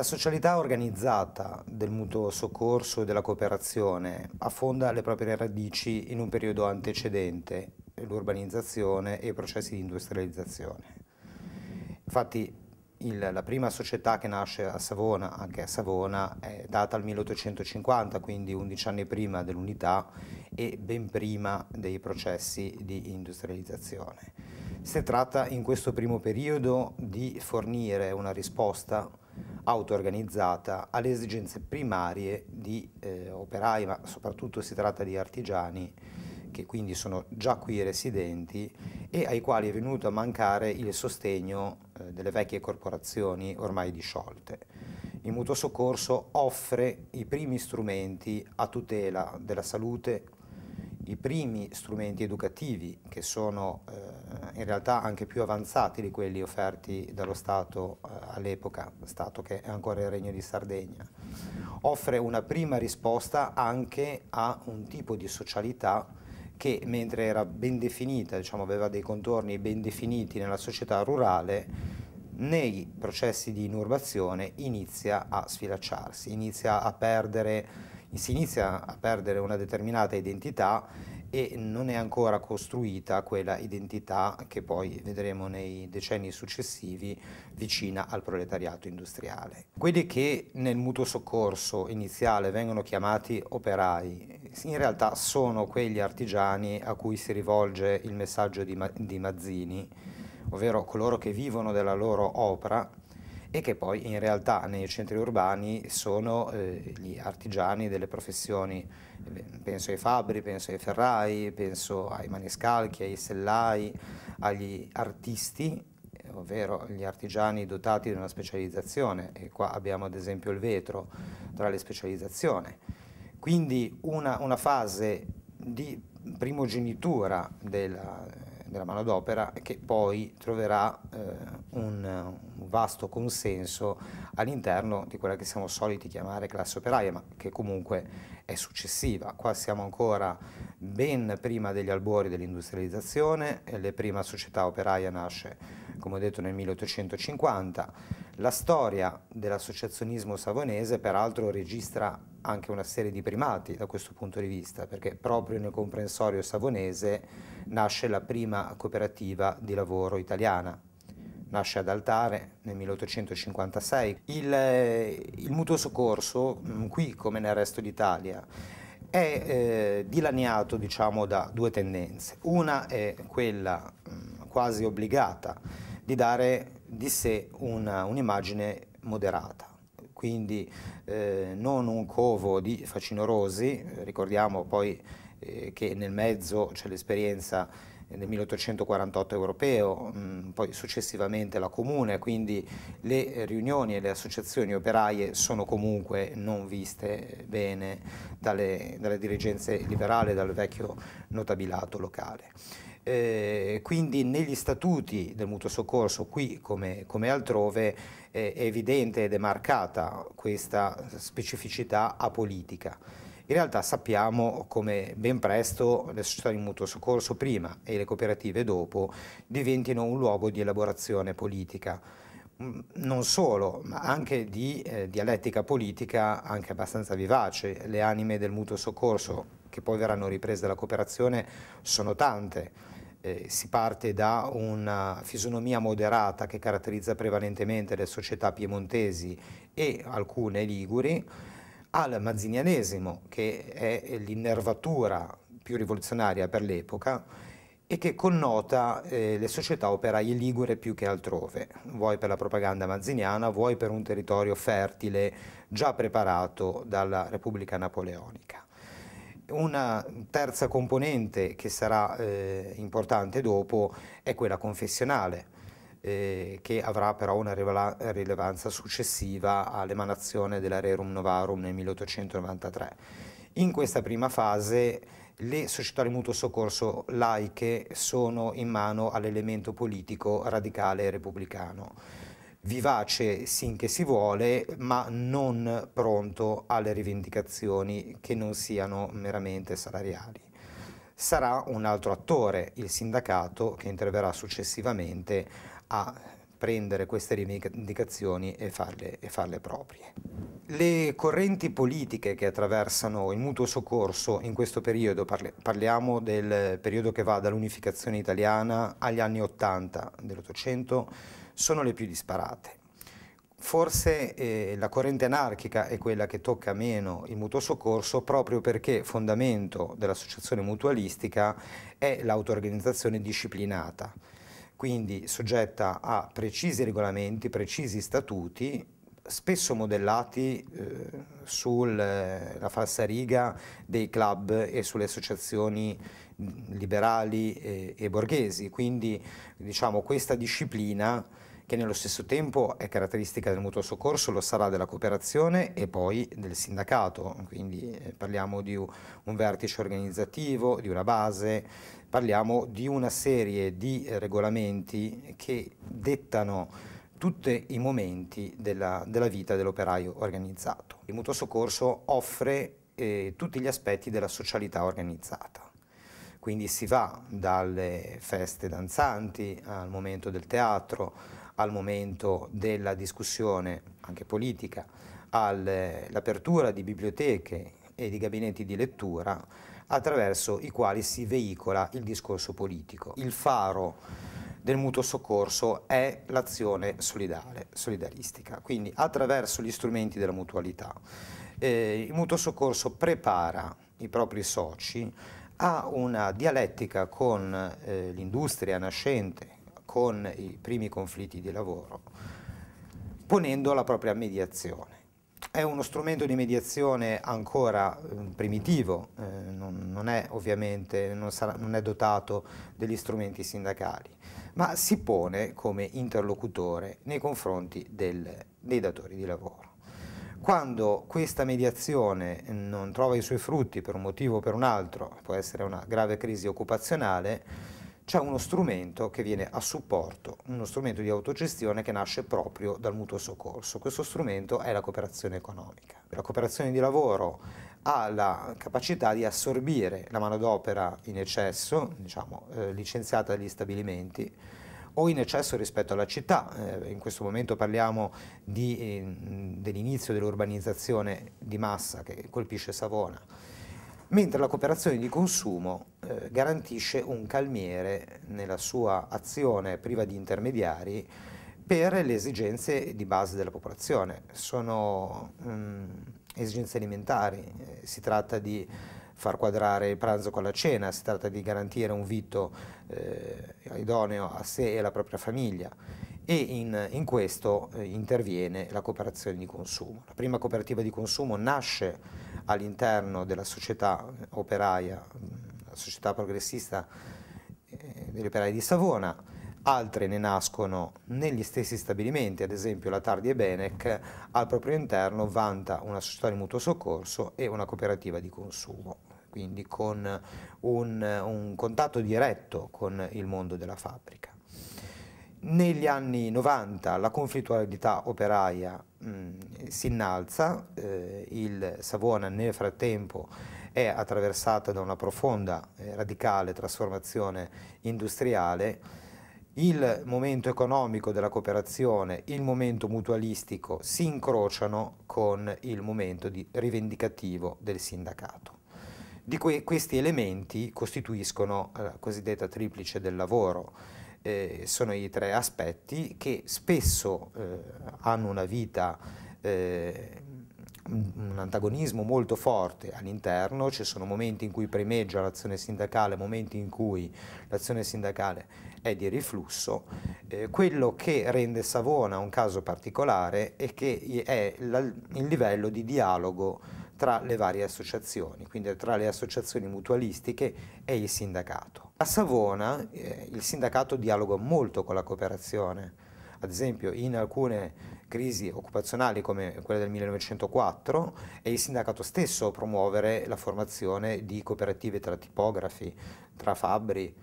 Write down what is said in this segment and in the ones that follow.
La socialità organizzata del mutuo soccorso e della cooperazione affonda le proprie radici in un periodo antecedente l'urbanizzazione e i processi di industrializzazione. Infatti il, la prima società che nasce a Savona, anche a Savona, è data al 1850, quindi 11 anni prima dell'unità e ben prima dei processi di industrializzazione. Si tratta in questo primo periodo di fornire una risposta auto-organizzata alle esigenze primarie di eh, operai, ma soprattutto si tratta di artigiani che quindi sono già qui residenti e ai quali è venuto a mancare il sostegno eh, delle vecchie corporazioni ormai disciolte. Il mutuo soccorso offre i primi strumenti a tutela della salute i primi strumenti educativi che sono eh, in realtà anche più avanzati di quelli offerti dallo Stato eh, all'epoca, Stato che è ancora il Regno di Sardegna, offre una prima risposta anche a un tipo di socialità che mentre era ben definita, diciamo, aveva dei contorni ben definiti nella società rurale, nei processi di inurbazione inizia a sfilacciarsi, inizia a perdere si inizia a perdere una determinata identità e non è ancora costruita quella identità che poi vedremo nei decenni successivi vicina al proletariato industriale. Quelli che nel mutuo soccorso iniziale vengono chiamati operai, in realtà sono quegli artigiani a cui si rivolge il messaggio di, Ma di Mazzini, ovvero coloro che vivono della loro opera e che poi in realtà nei centri urbani sono eh, gli artigiani delle professioni, eh, penso ai fabbri, penso ai ferrai, penso ai maniscalchi, ai sellai, agli artisti ovvero gli artigiani dotati di una specializzazione, e qua abbiamo ad esempio il vetro tra le specializzazioni. Quindi una, una fase di primogenitura della, della manodopera che poi troverà eh, un, vasto consenso all'interno di quella che siamo soliti chiamare classe operaia, ma che comunque è successiva. Qua siamo ancora ben prima degli albori dell'industrializzazione, la prima società operaia nasce, come ho detto, nel 1850. La storia dell'associazionismo savonese peraltro registra anche una serie di primati da questo punto di vista, perché proprio nel comprensorio savonese nasce la prima cooperativa di lavoro italiana, nasce ad Altare nel 1856. Il, eh, il mutuo soccorso, mm, qui come nel resto d'Italia, è eh, dilaniato diciamo, da due tendenze. Una è quella mh, mm, quasi obbligata di dare di sé un'immagine moderata, quindi eh, non un covo di facinorosi, ricordiamo poi eh, che nel mezzo c'è l'esperienza nel 1848 europeo, poi successivamente la comune, quindi le riunioni e le associazioni operaie sono comunque non viste bene dalle, dalle dirigenze liberali, dal vecchio notabilato locale. Eh, quindi negli statuti del mutuo soccorso, qui come, come altrove, eh, è evidente ed è marcata questa specificità apolitica. In realtà sappiamo come ben presto le società di mutuo soccorso prima e le cooperative dopo diventino un luogo di elaborazione politica mm, non solo, ma anche di eh, dialettica politica anche abbastanza vivace. Le anime del mutuo soccorso, che poi verranno riprese dalla cooperazione, sono tante. Eh, si parte da una fisonomia moderata che caratterizza prevalentemente le società piemontesi e alcune liguri, al mazzinianesimo, che è l'innervatura più rivoluzionaria per l'epoca, e che connota eh, le società operaie ligure più che altrove, vuoi per la propaganda mazziniana, vuoi per un territorio fertile già preparato dalla Repubblica Napoleonica. Una terza componente che sarà eh, importante dopo è quella confessionale, eh, che avrà però una rilevanza successiva all'emanazione della Rerum Novarum nel 1893. In questa prima fase le società di mutuo soccorso laiche sono in mano all'elemento politico radicale repubblicano, vivace sinché si vuole, ma non pronto alle rivendicazioni che non siano meramente salariali sarà un altro attore, il sindacato, che interverrà successivamente a prendere queste rivendicazioni e farle, e farle, proprie. Le correnti politiche che attraversano il mutuo soccorso in questo periodo, parliamo del periodo che va dall'unificazione italiana agli anni 80 dell'Ottocento, sono le più disparate. Forse eh, la corrente anarchica è quella che tocca meno il mutuo soccorso proprio perché fondamento dell'associazione mutualistica è l'autoorganizzazione disciplinata quindi soggetta a precisi regolamenti, precisi statuti, spesso modellati eh, sulla eh, falsariga dei club e sulle associazioni liberali e, e borghesi. Quindi diciamo, questa disciplina che nello stesso tempo è caratteristica del mutuo soccorso, lo sarà della cooperazione e poi del sindacato, quindi eh, parliamo di un vertice organizzativo, di una base, parliamo di una serie di regolamenti che dettano tutti i momenti della, della vita dell'operaio organizzato. Il mutuo soccorso offre eh, tutti gli aspetti della socialità organizzata. Quindi si va dalle feste danzanti al momento del teatro, al momento della discussione anche politica, all'apertura eh, di biblioteche e di gabinetti di lettura attraverso i quali si veicola il discorso politico. Il faro del mutuo soccorso è l'azione solidale, solidaristica, quindi attraverso gli strumenti della mutualità. Eh, il mutuo soccorso prepara i propri soci a una dialettica con eh, l'industria nascente con i primi conflitti di lavoro, ponendo la propria mediazione. È uno strumento di mediazione ancora ehm, primitivo, eh, non, non, è ovviamente, non, sarà, non è dotato degli strumenti sindacali, ma si pone come interlocutore nei confronti del, dei datori di lavoro. Quando questa mediazione non trova i suoi frutti per un motivo o per un altro, può essere una grave crisi occupazionale, c'è uno strumento che viene a supporto, uno strumento di autogestione che nasce proprio dal mutuo soccorso. Questo strumento è la cooperazione economica. La cooperazione di lavoro ha la capacità di assorbire la manodopera in eccesso, diciamo eh, licenziata dagli stabilimenti, o in eccesso rispetto alla città. Eh, in questo momento parliamo eh, dell'inizio dell'urbanizzazione di massa che colpisce Savona mentre la cooperazione di consumo eh, garantisce un calmiere nella sua azione priva di intermediari per le esigenze di base della popolazione. Sono mh, mm, esigenze alimentari, eh, si tratta di far quadrare il pranzo con la cena, si tratta di garantire un vitto eh, idoneo a sé e alla propria famiglia e in, in questo eh, interviene la cooperazione di consumo. La prima cooperativa di consumo nasce all'interno della società eh, operaia, la società progressista eh, degli operai di Savona, altre ne nascono negli stessi stabilimenti, ad esempio la Tardi e Benec al proprio interno vanta una società di mutuo soccorso e una cooperativa di consumo, quindi con un, un contatto diretto con il mondo della fabbrica. Negli anni 90 la conflittualità operaia Mm, si innalza, eh, il Savona nel frattempo è attraversata da una profonda eh, radicale trasformazione industriale, il momento economico della cooperazione, il momento mutualistico si incrociano con il momento di rivendicativo del sindacato. Di que questi elementi costituiscono eh, la cosiddetta triplice del lavoro eh, sono i tre aspetti che spesso eh, hanno una vita, eh, un antagonismo molto forte all'interno, ci sono momenti in cui primeggia l'azione sindacale, momenti in cui l'azione sindacale è di riflusso. Eh, quello che rende Savona un caso particolare è che è la, il livello di dialogo tra le varie associazioni, quindi tra le associazioni mutualistiche e il sindacato. A Savona eh, il sindacato dialoga molto con la cooperazione, ad esempio in alcune crisi occupazionali come quella del 1904 è il sindacato stesso a promuovere la formazione di cooperative tra tipografi, tra fabbri,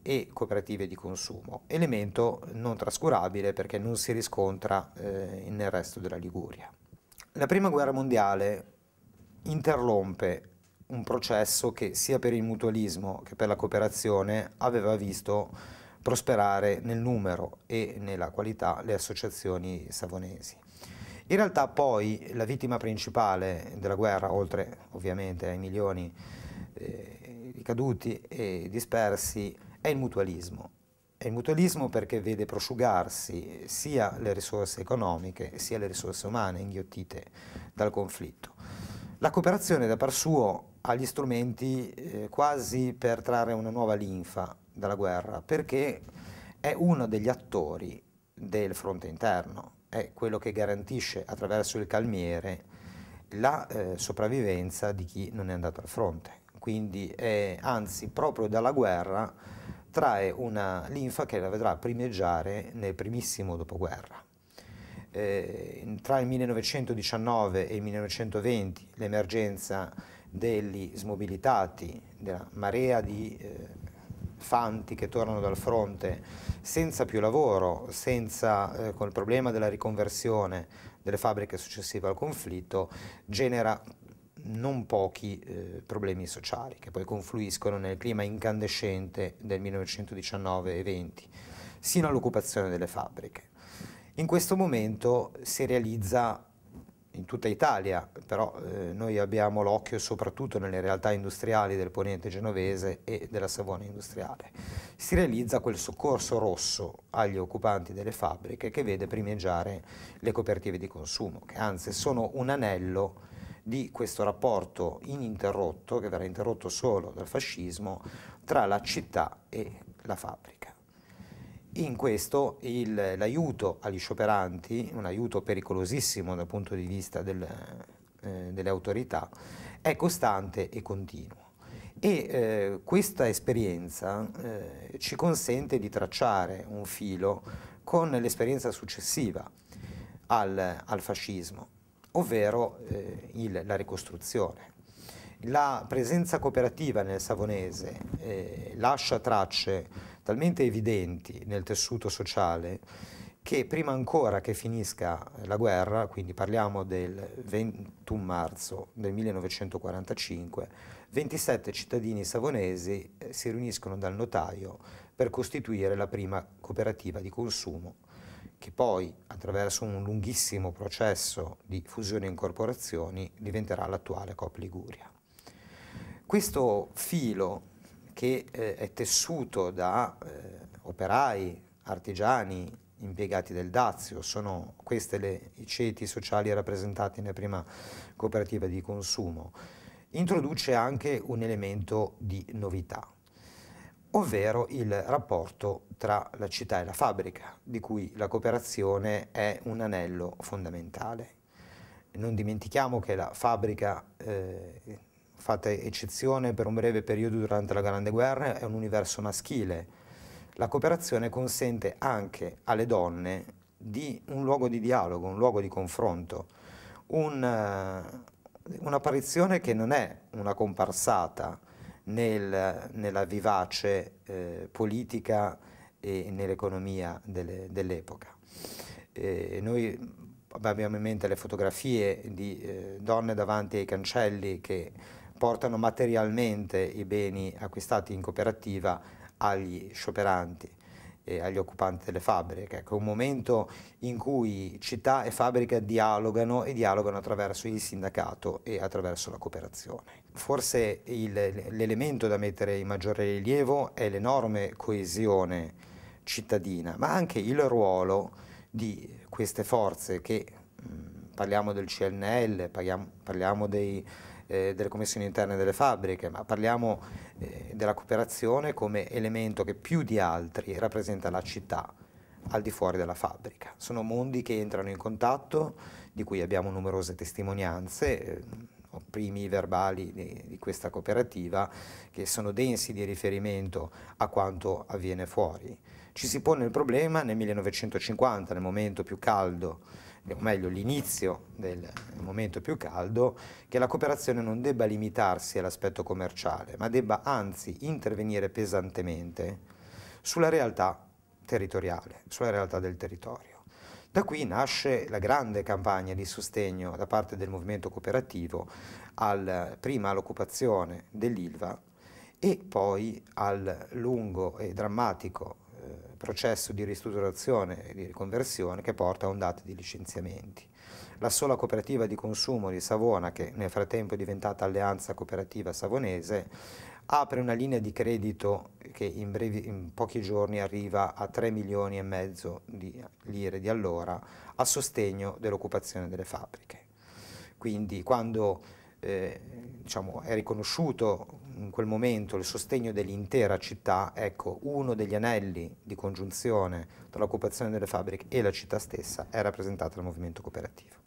e cooperative di consumo, elemento non trascurabile perché non si riscontra eh, nel resto della Liguria. La prima guerra mondiale interrompe un processo che sia per il mutualismo che per la cooperazione aveva visto prosperare nel numero e nella qualità le associazioni savonesi. In realtà poi la vittima principale della guerra, oltre ovviamente ai milioni eh, di caduti e dispersi, è il mutualismo. È il mutualismo perché vede prosciugarsi sia le risorse economiche sia le risorse umane inghiottite dal conflitto. La cooperazione da par suo ha gli strumenti eh, quasi per trarre una nuova linfa dalla guerra, perché è uno degli attori del fronte interno, è quello che garantisce attraverso il calmiere la eh, sopravvivenza di chi non è andato al fronte. Quindi eh, anzi proprio dalla guerra trae una linfa che la vedrà primeggiare nel primissimo dopoguerra eh, tra il 1919 e il 1920 l'emergenza degli smobilitati, della marea di eh, fanti che tornano dal fronte senza più lavoro, senza, eh, con problema della riconversione delle fabbriche successive al conflitto, genera non pochi eh, problemi sociali che poi confluiscono nel clima incandescente del 1919 e 20, sino all'occupazione delle fabbriche. In questo momento si realizza in tutta Italia, però eh, noi abbiamo l'occhio soprattutto nelle realtà industriali del Ponente genovese e della Savona industriale. Si realizza quel soccorso rosso agli occupanti delle fabbriche che vede primeggiare le cooperative di consumo, che anzi sono un anello di questo rapporto ininterrotto, che verrà interrotto solo dal fascismo, tra la città e la fabbrica. In questo il, l'aiuto agli scioperanti, un aiuto pericolosissimo dal punto di vista del, eh, delle autorità, è costante e continuo. E eh, questa esperienza eh, ci consente di tracciare un filo con l'esperienza successiva al, al fascismo, ovvero eh, il, la ricostruzione. La presenza cooperativa nel Savonese eh, lascia tracce talmente evidenti nel tessuto sociale che prima ancora che finisca la guerra, quindi parliamo del 21 marzo del 1945, 27 cittadini savonesi eh, si riuniscono dal notaio per costituire la prima cooperativa di consumo che poi attraverso un lunghissimo processo di fusione e incorporazioni diventerà l'attuale Cop Liguria. Questo filo che eh, è tessuto da eh, operai, artigiani, impiegati del Dazio, sono questi i ceti sociali rappresentati nella prima cooperativa di consumo, introduce anche un elemento di novità, ovvero il rapporto tra la città e la fabbrica, di cui la cooperazione è un anello fondamentale. Non dimentichiamo che la fabbrica eh, fatta eccezione per un breve periodo durante la Grande Guerra, è un universo maschile. La cooperazione consente anche alle donne di un luogo di dialogo, un luogo di confronto, un, eh, un'apparizione che non è una comparsata nel, nella vivace eh, politica e nell'economia delle, dell'epoca. Eh, noi abbiamo in mente le fotografie di eh, donne davanti ai cancelli che portano materialmente i beni acquistati in cooperativa agli scioperanti e agli occupanti delle fabbriche. Ecco, è un momento in cui città e fabbrica dialogano e dialogano attraverso il sindacato e attraverso la cooperazione. Forse l'elemento da mettere in maggiore rilievo è l'enorme coesione cittadina, ma anche il ruolo di queste forze che, mh, mm, parliamo del CNL, parliamo, parliamo dei eh, delle commissioni interne delle fabbriche, ma parliamo eh, della cooperazione come elemento che più di altri rappresenta la città al di fuori della fabbrica. Sono mondi che entrano in contatto, di cui abbiamo numerose testimonianze. Eh, primi verbali di, di, questa cooperativa che sono densi di riferimento a quanto avviene fuori. Ci si pone il problema nel 1950, nel momento più caldo o meglio l'inizio del momento più caldo, che la cooperazione non debba limitarsi all'aspetto commerciale, ma debba anzi intervenire pesantemente sulla realtà territoriale, sulla realtà del territorio. Da qui nasce la grande campagna di sostegno da parte del movimento cooperativo al, prima all'occupazione dell'ILVA e poi al lungo e drammatico processo di ristrutturazione e di riconversione che porta a ondate di licenziamenti. La sola cooperativa di consumo di Savona, che nel frattempo è diventata Alleanza Cooperativa Savonese, apre una linea di credito che in, brevi, in pochi giorni arriva a 3 milioni e mezzo di lire di allora a sostegno dell'occupazione delle fabbriche. Quindi quando eh, diciamo, è riconosciuto in quel momento il sostegno dell'intera città, ecco, uno degli anelli di congiunzione tra l'occupazione delle fabbriche e la città stessa è rappresentato dal movimento cooperativo.